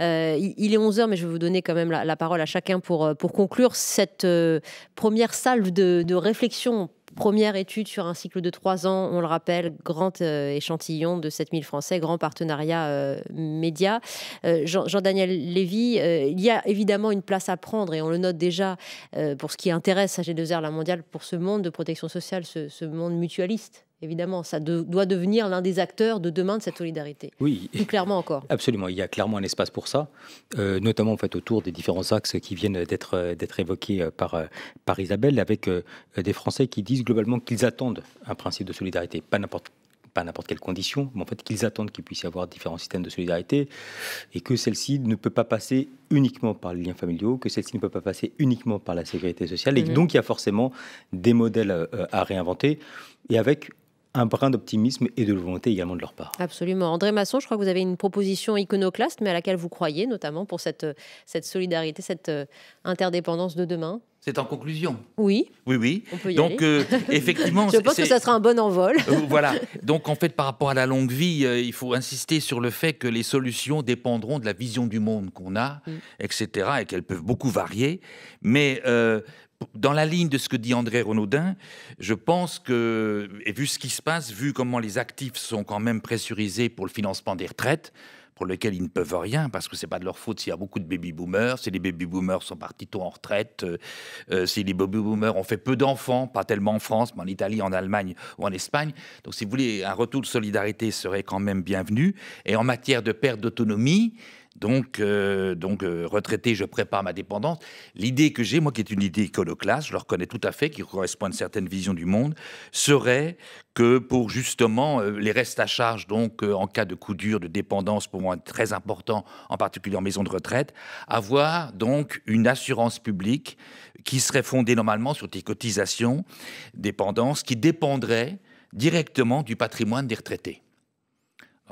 Euh, il est 11h, mais je vais vous donner quand même la, parole à chacun pour, euh, conclure cette euh, première salve de réflexion Première étude sur un cycle de trois ans, on le rappelle, grand euh, échantillon de 7000 Français, grand partenariat euh, média. Euh, Jean-Daniel Lévy, il y a évidemment une place à prendre et on le note déjà pour ce qui intéresse à 2 r la mondiale, pour ce monde de protection sociale, ce, monde mutualiste évidemment. Ça doit devenir l'un des acteurs de demain de cette solidarité. Oui. Plus clairement encore. Absolument. Il y a clairement un espace pour ça, notamment en fait autour des différents axes qui viennent d'être évoqués par, par Isabelle, avec des Français qui disent globalement qu'ils attendent un principe de solidarité, pas n'importe pas n'importe quelle condition, mais en fait qu'ils attendent qu'il puisse y avoir différents systèmes de solidarité et que celle-ci ne peut pas passer uniquement par les liens familiaux, que celle-ci ne peut pas passer uniquement par la sécurité sociale et mhm. donc il y a forcément des modèles euh, à réinventer et avec un brin d'optimisme et de volonté également de leur part. Absolument. André Masson, je crois que vous avez une proposition iconoclaste, mais à laquelle vous croyez, notamment pour cette, cette solidarité, cette euh, interdépendance de demain c'est en conclusion. Oui. Oui, oui. On peut y Donc, aller. Euh, effectivement. Je pense que ça sera un bon envol. Euh, voilà. Donc, en fait, par rapport à la longue vie, il faut insister sur le fait que les solutions dépendront de la vision du monde qu'on a, mm. etc., et qu'elles peuvent beaucoup varier. Mais dans la ligne de ce que dit André Renaudin, je pense que, et vu ce qui se passe, vu comment les actifs sont quand même pressurisés pour le financement des retraites, pour lequel ils ne peuvent rien, parce que ce n'est pas de leur faute s'il y a beaucoup de baby-boomers, si les baby-boomers sont partis tôt en retraite, euh, euh, si les baby-boomers ont fait peu d'enfants, pas tellement en France, mais en Italie, en Allemagne ou en Espagne. Donc si vous voulez, un retour de solidarité serait quand même bienvenu. Et en matière de perte d'autonomie, donc, euh, donc euh, retraité, je prépare ma dépendance. L'idée que j'ai, moi, qui est une idée iconoclaste, je le reconnais tout à fait, qui correspond à une certaine du monde, serait que pour justement euh, les restes à charge, donc en cas de coup dur, de dépendance, pour moi très important, en particulier en maison de retraite, avoir donc une assurance publique qui serait fondée normalement sur des cotisations dépendance, qui dépendrait directement du patrimoine des retraités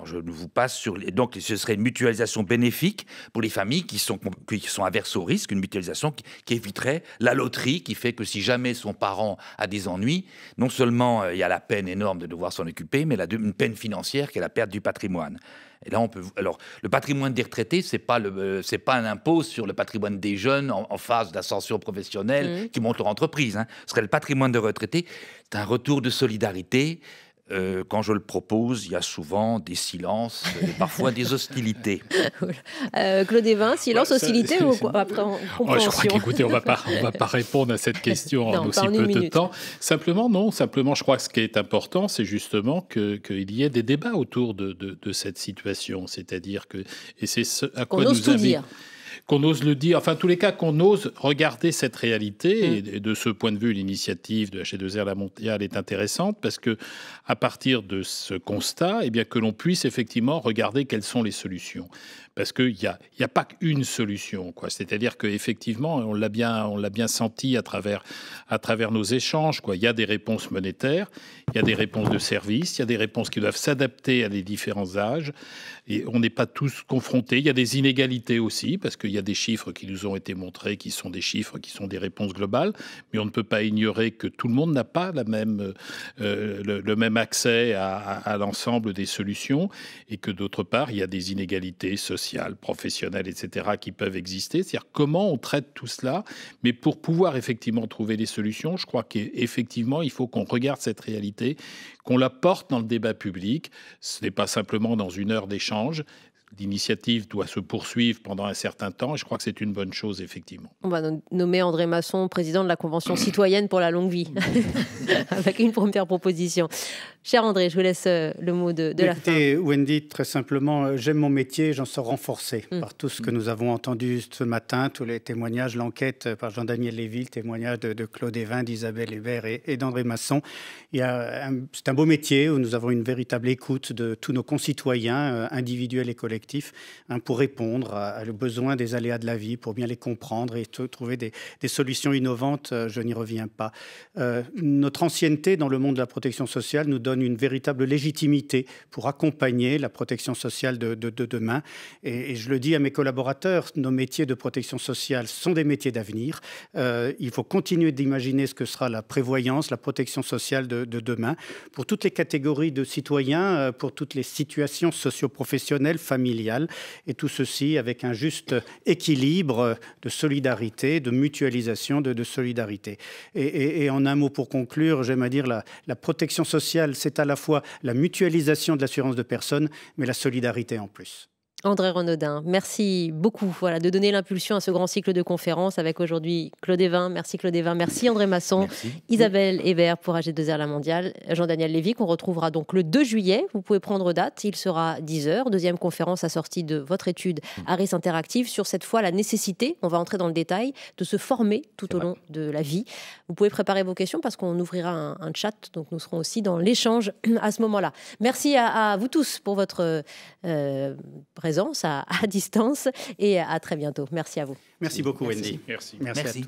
je ne vous passe sur les... donc ce serait une mutualisation bénéfique pour les familles qui sont qui sont averses au risque, une mutualisation qui, éviterait la loterie qui fait que si jamais son parent a des ennuis, non seulement euh, il y a la peine énorme de devoir s'en occuper, mais la une peine financière qui est la perte du patrimoine. là, on peut. Alors, le patrimoine des retraités, c'est pas le, euh, pas un impôt sur le patrimoine des jeunes en, phase d'ascension professionnelle mmh. qui montent leur entreprise. Hein. Ce serait le patrimoine de retraités. C'est un retour de solidarité euh, quand je le propose, il y a souvent des silences euh, et parfois des hostilités. Euh, Claude Evin, silence, hostilité ou quoi Après, on, Je crois qu'écoutez, on ne va pas répondre à cette question en aussi peu de temps. Simplement, non. Simplement, je crois que ce qui est important, c'est justement qu'il y ait des débats autour de, cette situation. C'est-à-dire que. Et c'est ce à quoi nous nous invite qu'on ose le dire, enfin, tous les cas, qu'on ose regarder cette réalité. Mmh. Et de ce point de vue, l'initiative de H2R e La Mondiale est intéressante parce que, à partir de ce constat, eh bien, que l'on puisse effectivement regarder quelles sont les solutions. Parce qu'il n'y a, a pas qu'une solution, quoi. C'est-à-dire qu'effectivement, on l'a bien, on l'a bien senti à travers, à travers nos échanges, quoi. Il y a des réponses monétaires, il y a des réponses de services, il y a des réponses qui doivent s'adapter à les différents âges. Et on n'est pas tous confrontés. Il y a des inégalités aussi, parce que qu'il y a des chiffres qui nous ont été montrés, qui sont des chiffres, qui sont des réponses globales, mais on ne peut pas ignorer que tout le monde n'a pas euh, le, même accès à, l'ensemble des solutions, et que d'autre part, il y a des inégalités sociales, professionnelles, etc., qui peuvent exister. C'est-à-dire comment on traite tout cela, mais pour pouvoir effectivement trouver des solutions, je crois qu'effectivement, il faut qu'on regarde cette réalité, qu'on la porte dans le débat public. Ce n'est pas simplement dans une heure d'échange, d'initiative doit se poursuivre pendant un certain temps. je crois que c'est une bonne chose, effectivement. On va nommer André Masson président de la Convention citoyenne pour la longue vie, avec une première proposition. Cher André, je vous laisse euh, le mot de, la fin. Wendy, très simplement, euh, j'aime mon métier, j'en sors renforcé hmm. par tout ce que nous avons entendu ce matin, tous les témoignages, l'enquête euh, par Jean-Daniel Léville, témoignage de, de Claude Evin, d'Isabelle Hébert et, et d'André Masson. C'est un beau métier où nous avons une véritable écoute de tous nos concitoyens, individuels et collectifs Hein, pour répondre à, besoins le besoin des aléas de la vie, pour bien les comprendre et trouver des, solutions innovantes. Euh, je n'y reviens pas. Euh, notre ancienneté dans le monde de la protection sociale nous donne une véritable légitimité pour accompagner la protection sociale de, demain. Et, je le dis à mes collaborateurs, nos métiers de protection sociale sont des métiers d'avenir. Euh, il faut continuer d'imaginer ce que sera la prévoyance, la protection sociale de, de demain pour toutes les catégories de citoyens, pour toutes les situations socioprofessionnelles, familiales et tout ceci avec un juste équilibre de solidarité, de mutualisation, de, solidarité. Et, en un mot pour conclure, j'aime à dire la, la protection sociale, c'est à la fois la mutualisation de l'assurance de personnes, mais la solidarité en plus. André Renaudin, merci beaucoup voilà, de donner l'impulsion à ce grand cycle de conférences avec aujourd'hui Claude Evin. Merci Claude Evin, merci André Masson, Isabelle Hébert pour AG2R La Mondiale, Jean-Daniel Lévy qu'on retrouvera donc le 2 juillet. Vous pouvez prendre date, il sera 10h. Deuxième conférence assortie de votre étude mm. Harris Interactive sur cette fois la nécessité, on va entrer dans le détail, de se former tout au long de la vie. Vous pouvez préparer vos questions parce qu'on ouvrira un, chat, donc nous serons aussi dans l'échange à ce moment-là. Merci à, vous tous pour votre euh, présence à, distance et à très bientôt. Merci à vous. Merci beaucoup, Wendy. Merci. Merci.